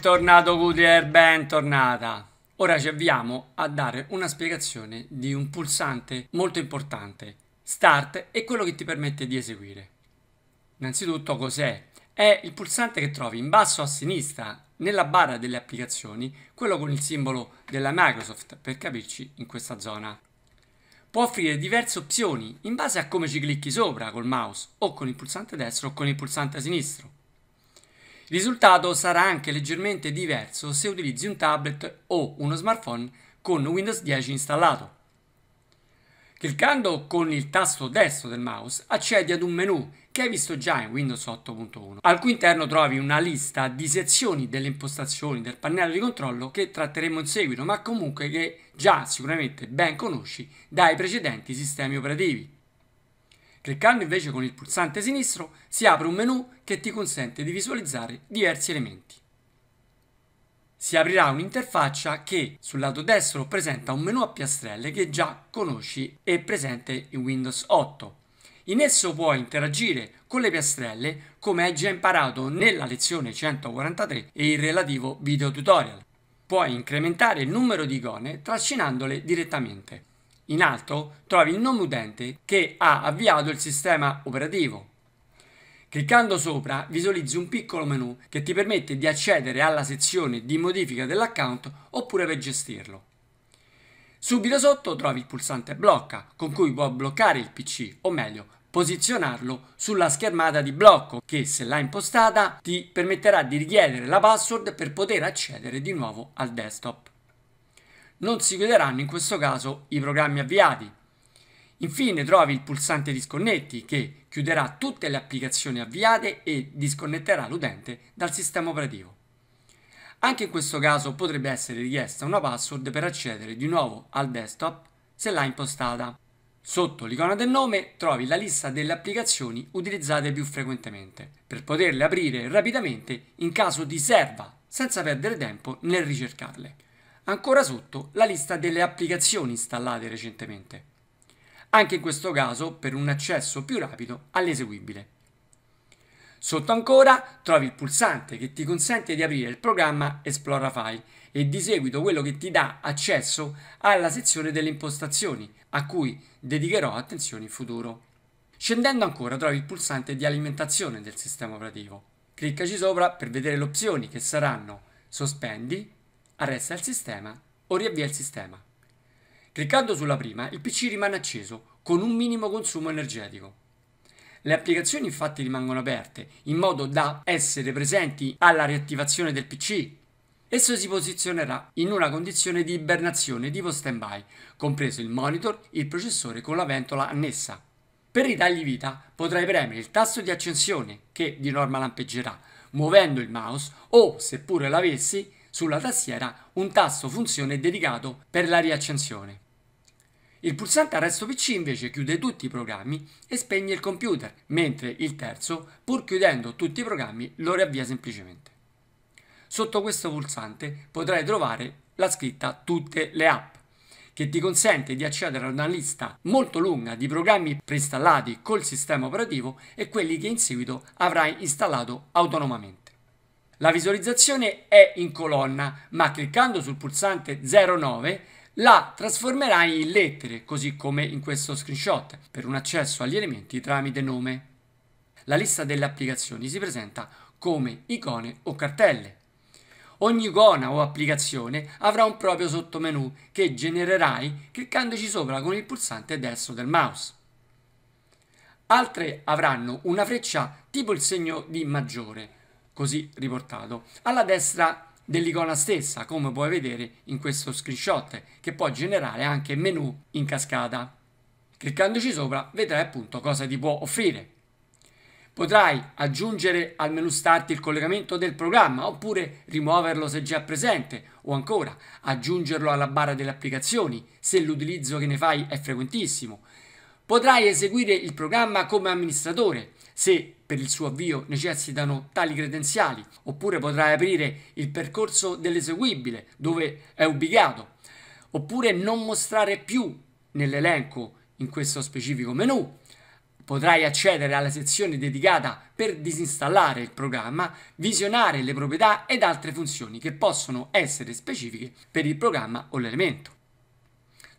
Bentornato Goodyear, bentornata! Ora ci avviamo a dare una spiegazione di un pulsante molto importante, Start è quello che ti permette di eseguire. Innanzitutto cos'è? È il pulsante che trovi in basso a sinistra nella barra delle applicazioni, quello con il simbolo della Microsoft per capirci in questa zona. Può offrire diverse opzioni in base a come ci clicchi sopra col mouse o con il pulsante destro o con il pulsante sinistro. Il risultato sarà anche leggermente diverso se utilizzi un tablet o uno smartphone con Windows 10 installato. Cliccando con il tasto destro del mouse accedi ad un menu che hai visto già in Windows 8.1, al cui interno trovi una lista di sezioni delle impostazioni del pannello di controllo che tratteremo in seguito, ma comunque che già sicuramente ben conosci dai precedenti sistemi operativi. Cliccando invece con il pulsante sinistro si apre un menu che ti consente di visualizzare diversi elementi. Si aprirà un'interfaccia che sul lato destro presenta un menu a piastrelle che già conosci e presente in Windows 8. In esso puoi interagire con le piastrelle come hai già imparato nella lezione 143 e il relativo video tutorial. Puoi incrementare il numero di icone trascinandole direttamente. In alto trovi il nome utente che ha avviato il sistema operativo. Cliccando sopra visualizzi un piccolo menu che ti permette di accedere alla sezione di modifica dell'account oppure per gestirlo. Subito sotto trovi il pulsante blocca con cui puoi bloccare il PC, o meglio, posizionarlo sulla schermata di blocco che se l'ha impostata ti permetterà di richiedere la password per poter accedere di nuovo al desktop non si chiuderanno in questo caso i programmi avviati. Infine trovi il pulsante disconnetti che chiuderà tutte le applicazioni avviate e disconnetterà l'utente dal sistema operativo. Anche in questo caso potrebbe essere richiesta una password per accedere di nuovo al desktop se l'ha impostata. Sotto l'icona del nome trovi la lista delle applicazioni utilizzate più frequentemente, per poterle aprire rapidamente in caso di serva, senza perdere tempo nel ricercarle. Ancora sotto la lista delle applicazioni installate recentemente. Anche in questo caso per un accesso più rapido all'eseguibile. Sotto ancora trovi il pulsante che ti consente di aprire il programma Esplora File e di seguito quello che ti dà accesso alla sezione delle impostazioni a cui dedicherò attenzione in futuro. Scendendo ancora trovi il pulsante di alimentazione del sistema operativo. Cliccaci sopra per vedere le opzioni che saranno sospendi, arresta il sistema o riavvia il sistema. Cliccando sulla prima, il PC rimane acceso con un minimo consumo energetico. Le applicazioni infatti rimangono aperte in modo da essere presenti alla riattivazione del PC. Esso si posizionerà in una condizione di ibernazione tipo standby, compreso il monitor, il processore con la ventola annessa. Per ritagli vita potrai premere il tasto di accensione che di norma lampeggerà, muovendo il mouse o, seppure l'avessi, sulla tastiera un tasto funzione dedicato per la riaccensione. Il pulsante arresto PC invece chiude tutti i programmi e spegne il computer, mentre il terzo, pur chiudendo tutti i programmi, lo riavvia semplicemente. Sotto questo pulsante potrai trovare la scritta Tutte le app, che ti consente di accedere ad una lista molto lunga di programmi preinstallati col sistema operativo e quelli che in seguito avrai installato autonomamente. La visualizzazione è in colonna, ma cliccando sul pulsante 09 la trasformerai in lettere, così come in questo screenshot, per un accesso agli elementi tramite nome. La lista delle applicazioni si presenta come icone o cartelle. Ogni icona o applicazione avrà un proprio sottomenu che genererai cliccandoci sopra con il pulsante destro del mouse. Altre avranno una freccia tipo il segno di maggiore, così riportato. Alla destra dell'icona stessa, come puoi vedere in questo screenshot, che può generare anche menu in cascata. Cliccandoci sopra vedrai appunto cosa ti può offrire. Potrai aggiungere al menu start il collegamento del programma oppure rimuoverlo se già presente o ancora aggiungerlo alla barra delle applicazioni se l'utilizzo che ne fai è frequentissimo. Potrai eseguire il programma come amministratore se per il suo avvio necessitano tali credenziali, oppure potrai aprire il percorso dell'eseguibile dove è ubicato, oppure non mostrare più nell'elenco in questo specifico menu. Potrai accedere alla sezione dedicata per disinstallare il programma, visionare le proprietà ed altre funzioni che possono essere specifiche per il programma o l'elemento.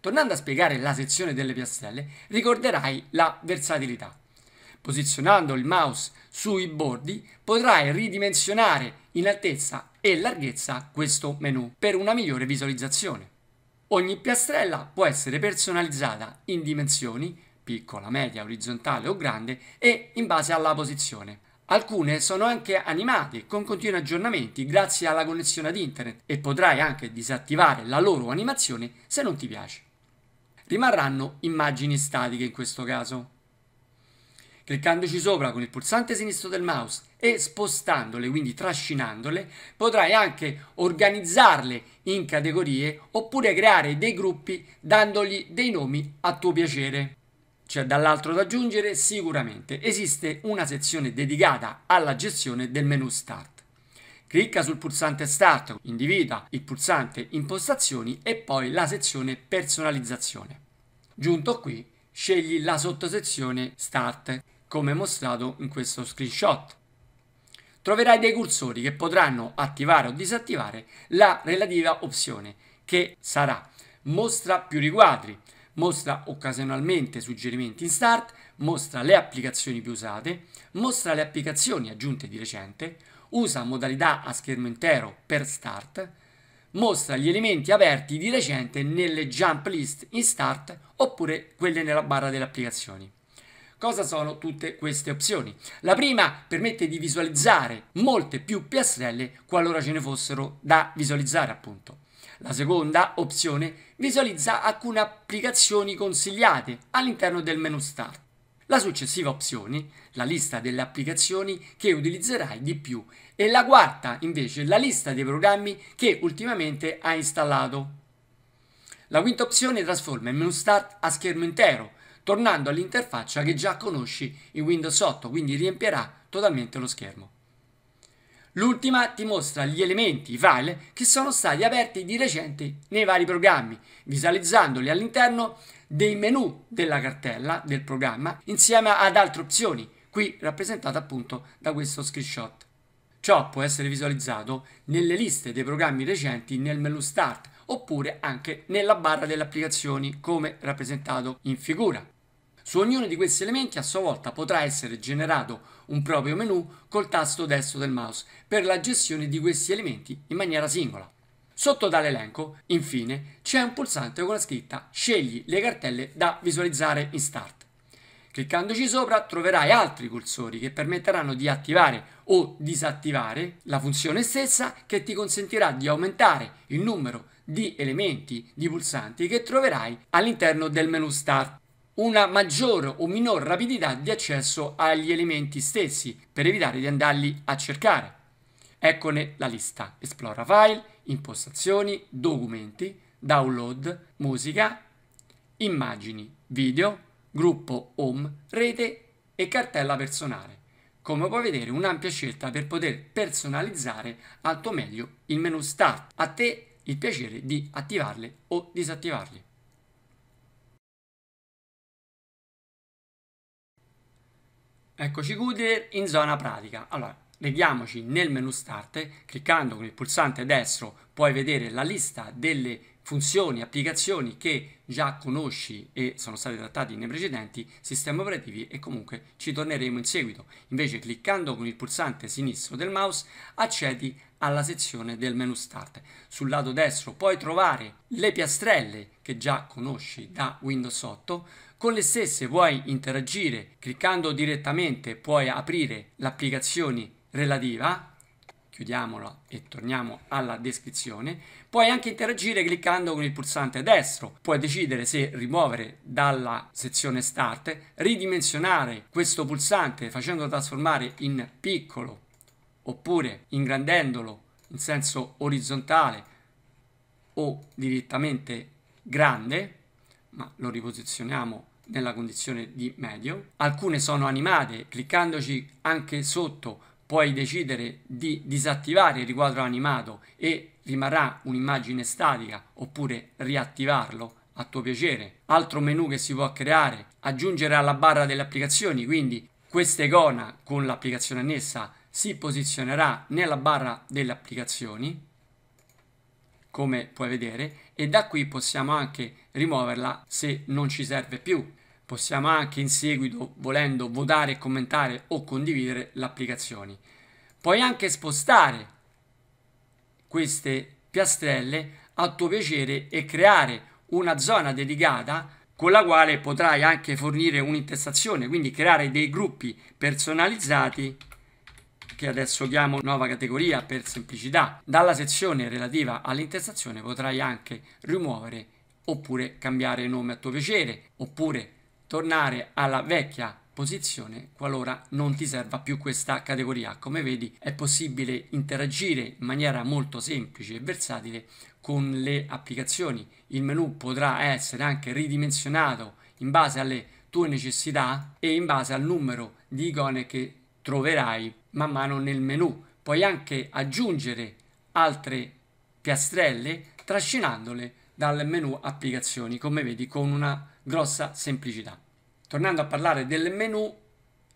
Tornando a spiegare la sezione delle piastrelle, ricorderai la versatilità. Posizionando il mouse sui bordi potrai ridimensionare in altezza e larghezza questo menu per una migliore visualizzazione. Ogni piastrella può essere personalizzata in dimensioni piccola, media, orizzontale o grande e in base alla posizione. Alcune sono anche animate con continui aggiornamenti grazie alla connessione ad internet e potrai anche disattivare la loro animazione se non ti piace. Rimarranno immagini statiche in questo caso. Cliccandoci sopra con il pulsante sinistro del mouse e spostandole, quindi trascinandole, potrai anche organizzarle in categorie oppure creare dei gruppi dandogli dei nomi a tuo piacere. C'è dall'altro da aggiungere? Sicuramente esiste una sezione dedicata alla gestione del menu Start. Clicca sul pulsante Start, individua il pulsante Impostazioni e poi la sezione Personalizzazione. Giunto qui scegli la sottosezione Start, come mostrato in questo screenshot. Troverai dei cursori che potranno attivare o disattivare la relativa opzione, che sarà Mostra più riquadri, mostra occasionalmente suggerimenti in Start, mostra le applicazioni più usate, mostra le applicazioni aggiunte di recente, usa modalità a schermo intero per Start, mostra gli elementi aperti di recente nelle jump list in Start oppure quelle nella barra delle applicazioni. Cosa sono tutte queste opzioni? La prima permette di visualizzare molte più piastrelle qualora ce ne fossero da visualizzare appunto. La seconda opzione visualizza alcune applicazioni consigliate all'interno del menu Start. La successiva opzione, la lista delle applicazioni che utilizzerai di più e la quarta invece la lista dei programmi che ultimamente hai installato. La quinta opzione trasforma il menu Start a schermo intero, tornando all'interfaccia che già conosci in Windows 8, quindi riempirà totalmente lo schermo. L'ultima ti mostra gli elementi, i file, che sono stati aperti di recente nei vari programmi, visualizzandoli all'interno dei menu della cartella del programma insieme ad altre opzioni, qui rappresentate appunto da questo screenshot. Ciò può essere visualizzato nelle liste dei programmi recenti nel menu Start, oppure anche nella barra delle applicazioni come rappresentato in figura. Su ognuno di questi elementi a sua volta potrà essere generato un proprio menu col tasto destro del mouse per la gestione di questi elementi in maniera singola. Sotto tale elenco, infine, c'è un pulsante con la scritta Scegli le cartelle da visualizzare in Start. Cliccandoci sopra troverai altri cursori che permetteranno di attivare o disattivare la funzione stessa che ti consentirà di aumentare il numero di elementi, di pulsanti che troverai all'interno del menu Start una maggiore o minor rapidità di accesso agli elementi stessi per evitare di andarli a cercare. Eccone la lista. Esplora file, impostazioni, documenti, download, musica, immagini, video, gruppo home, rete e cartella personale. Come puoi vedere un'ampia scelta per poter personalizzare al tuo meglio il menu start. A te il piacere di attivarle o disattivarli. Eccoci Goodreader in zona pratica. Allora, leghiamoci nel menu Start, cliccando con il pulsante destro puoi vedere la lista delle funzioni, applicazioni che già conosci e sono state trattate nei precedenti sistemi operativi e comunque ci torneremo in seguito. Invece cliccando con il pulsante sinistro del mouse accedi alla sezione del menu start. Sul lato destro puoi trovare le piastrelle che già conosci da Windows 8, con le stesse puoi interagire, cliccando direttamente puoi aprire l'applicazione relativa chiudiamola e torniamo alla descrizione. Puoi anche interagire cliccando con il pulsante destro. Puoi decidere se rimuovere dalla sezione Start, ridimensionare questo pulsante facendolo trasformare in piccolo oppure ingrandendolo in senso orizzontale o direttamente grande, ma lo riposizioniamo nella condizione di medio. Alcune sono animate, cliccandoci anche sotto puoi decidere di disattivare il riquadro animato e rimarrà un'immagine statica oppure riattivarlo a tuo piacere. Altro menu che si può creare, aggiungere alla barra delle applicazioni, quindi questa icona con l'applicazione annessa si posizionerà nella barra delle applicazioni come puoi vedere e da qui possiamo anche rimuoverla se non ci serve più Possiamo anche in seguito, volendo, votare, commentare o condividere le applicazioni. Puoi anche spostare queste piastrelle a tuo piacere e creare una zona dedicata con la quale potrai anche fornire un'intestazione, quindi creare dei gruppi personalizzati che adesso chiamo nuova categoria per semplicità. Dalla sezione relativa all'intestazione potrai anche rimuovere oppure cambiare nome a tuo piacere, oppure tornare alla vecchia posizione qualora non ti serva più questa categoria. Come vedi è possibile interagire in maniera molto semplice e versatile con le applicazioni. Il menu potrà essere anche ridimensionato in base alle tue necessità e in base al numero di icone che troverai man mano nel menu. Puoi anche aggiungere altre piastrelle trascinandole dal menu applicazioni come vedi con una grossa semplicità. Tornando a parlare del menu,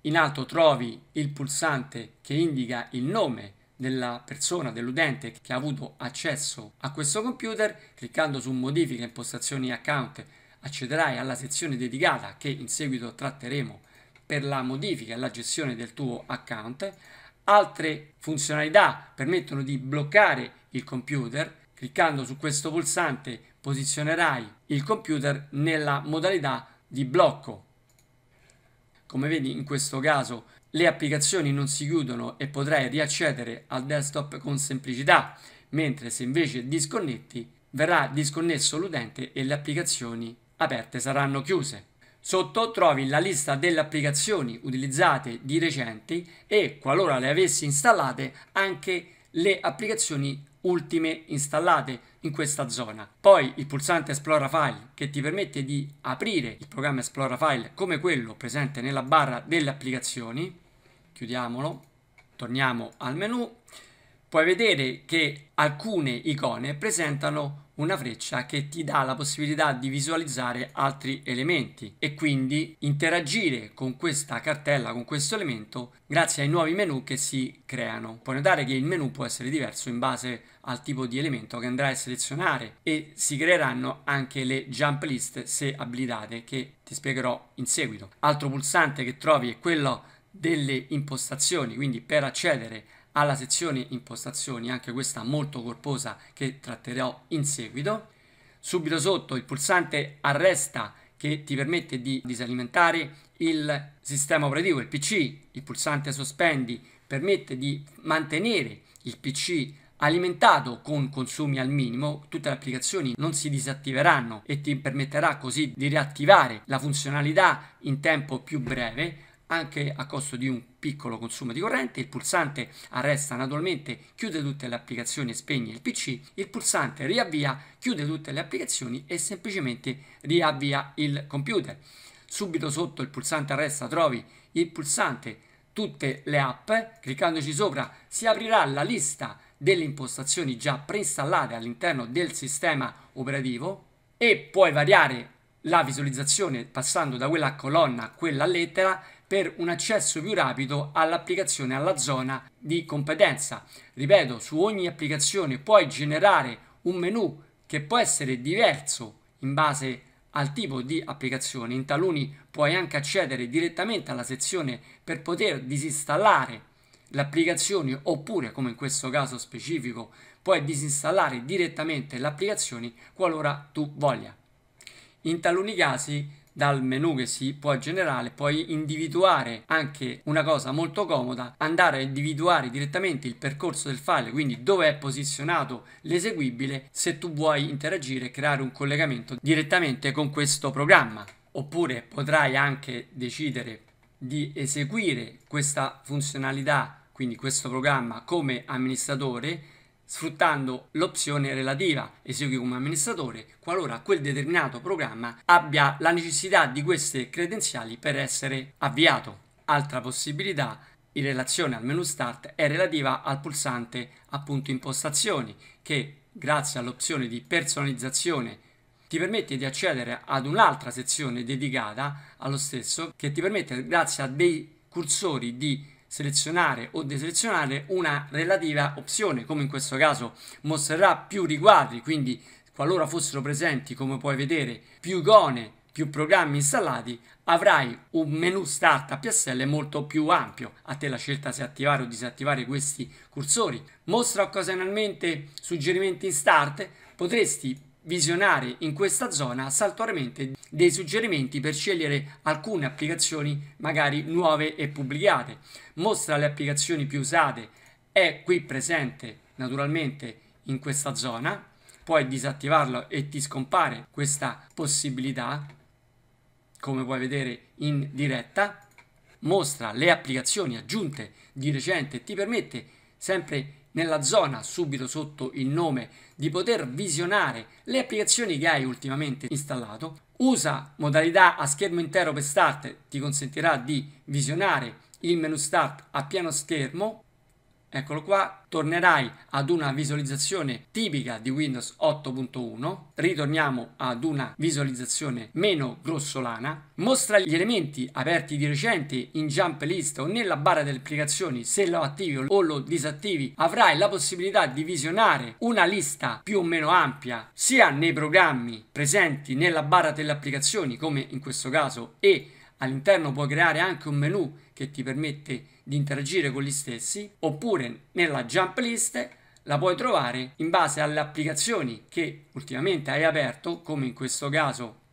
in alto trovi il pulsante che indica il nome della persona, dell'utente che ha avuto accesso a questo computer, cliccando su modifica, impostazioni account, accederai alla sezione dedicata che in seguito tratteremo per la modifica e la gestione del tuo account. Altre funzionalità permettono di bloccare il computer. Cliccando su questo pulsante posizionerai il computer nella modalità di blocco. Come vedi in questo caso le applicazioni non si chiudono e potrai riaccedere al desktop con semplicità, mentre se invece disconnetti verrà disconnesso l'utente e le applicazioni aperte saranno chiuse. Sotto trovi la lista delle applicazioni utilizzate di recente e, qualora le avessi installate, anche le applicazioni ultime installate in questa zona. Poi il pulsante Esplora File che ti permette di aprire il programma Esplora File come quello presente nella barra delle applicazioni. Chiudiamolo, torniamo al menu. Puoi vedere che alcune icone presentano una freccia che ti dà la possibilità di visualizzare altri elementi e quindi interagire con questa cartella, con questo elemento, grazie ai nuovi menu che si creano. Puoi notare che il menu può essere diverso in base al tipo di elemento che andrai a selezionare e si creeranno anche le jump list se abilitate che ti spiegherò in seguito. Altro pulsante che trovi è quello delle impostazioni, quindi per accedere alla sezione impostazioni, anche questa molto corposa che tratterò in seguito. Subito sotto il pulsante arresta che ti permette di disalimentare il sistema operativo, il PC, il pulsante sospendi permette di mantenere il PC alimentato con consumi al minimo, tutte le applicazioni non si disattiveranno e ti permetterà così di riattivare la funzionalità in tempo più breve anche a costo di un piccolo consumo di corrente, il pulsante arresta naturalmente, chiude tutte le applicazioni e spegne il PC, il pulsante riavvia, chiude tutte le applicazioni e semplicemente riavvia il computer. Subito sotto il pulsante arresta trovi il pulsante tutte le app, cliccandoci sopra si aprirà la lista delle impostazioni già preinstallate all'interno del sistema operativo e puoi variare la visualizzazione passando da quella colonna a quella lettera per un accesso più rapido all'applicazione, alla zona di competenza. Ripeto, su ogni applicazione puoi generare un menu che può essere diverso in base al tipo di applicazione. In taluni puoi anche accedere direttamente alla sezione per poter disinstallare l'applicazione oppure, come in questo caso specifico, puoi disinstallare direttamente le applicazioni qualora tu voglia. In taluni casi dal menu che si può generare puoi individuare anche una cosa molto comoda, andare a individuare direttamente il percorso del file, quindi dove è posizionato l'eseguibile se tu vuoi interagire e creare un collegamento direttamente con questo programma. Oppure potrai anche decidere di eseguire questa funzionalità, quindi questo programma come amministratore sfruttando l'opzione relativa esegui come amministratore qualora quel determinato programma abbia la necessità di queste credenziali per essere avviato. Altra possibilità in relazione al menu start è relativa al pulsante appunto impostazioni che grazie all'opzione di personalizzazione ti permette di accedere ad un'altra sezione dedicata allo stesso che ti permette grazie a dei cursori di selezionare o deselezionare una relativa opzione, come in questo caso mostrerà più riquadri, quindi qualora fossero presenti, come puoi vedere, più icone, più programmi installati, avrai un menu start a piastrelle molto più ampio. A te la scelta se attivare o disattivare questi cursori. Mostra occasionalmente suggerimenti in start, potresti visionare in questa zona saltuariamente dei suggerimenti per scegliere alcune applicazioni magari nuove e pubblicate. Mostra le applicazioni più usate, è qui presente naturalmente in questa zona, puoi disattivarlo e ti scompare questa possibilità, come puoi vedere in diretta. Mostra le applicazioni aggiunte di recente e ti permette sempre nella zona subito sotto il nome di poter visionare le applicazioni che hai ultimamente installato. Usa modalità a schermo intero per start, ti consentirà di visionare il menu start a pieno schermo Eccolo qua, tornerai ad una visualizzazione tipica di Windows 8.1, ritorniamo ad una visualizzazione meno grossolana, mostra gli elementi aperti di recente in jump list o nella barra delle applicazioni, se lo attivi o lo disattivi avrai la possibilità di visionare una lista più o meno ampia sia nei programmi presenti nella barra delle applicazioni come in questo caso e All'interno puoi creare anche un menu che ti permette di interagire con gli stessi, oppure nella jump list la puoi trovare in base alle applicazioni che ultimamente hai aperto, come in questo caso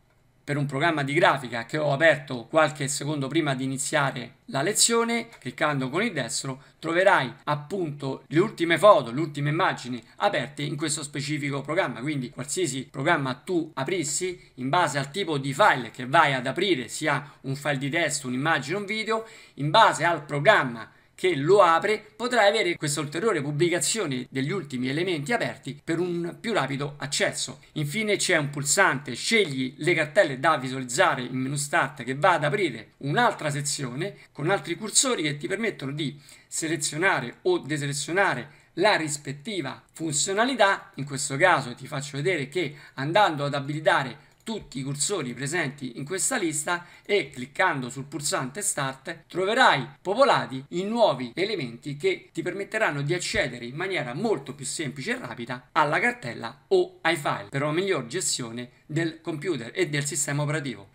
per un programma di grafica che ho aperto qualche secondo prima di iniziare la lezione, cliccando con il destro troverai appunto le ultime foto, le ultime immagini aperte in questo specifico programma, quindi qualsiasi programma tu aprissi in base al tipo di file che vai ad aprire, sia un file di testo, un'immagine, un video, in base al programma che lo apre potrà avere questa ulteriore pubblicazione degli ultimi elementi aperti per un più rapido accesso. Infine c'è un pulsante scegli le cartelle da visualizzare in menu start che va ad aprire un'altra sezione con altri cursori che ti permettono di selezionare o deselezionare la rispettiva funzionalità. In questo caso ti faccio vedere che andando ad abilitare tutti i cursori presenti in questa lista e cliccando sul pulsante Start troverai popolati i nuovi elementi che ti permetteranno di accedere in maniera molto più semplice e rapida alla cartella o ai file per una miglior gestione del computer e del sistema operativo.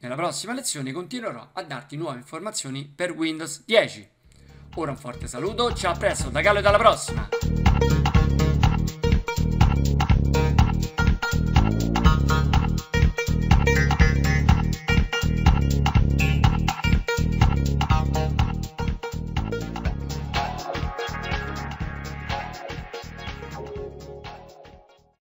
Nella prossima lezione continuerò a darti nuove informazioni per Windows 10. Ora un forte saluto, ciao a presto da Gallo e dalla prossima!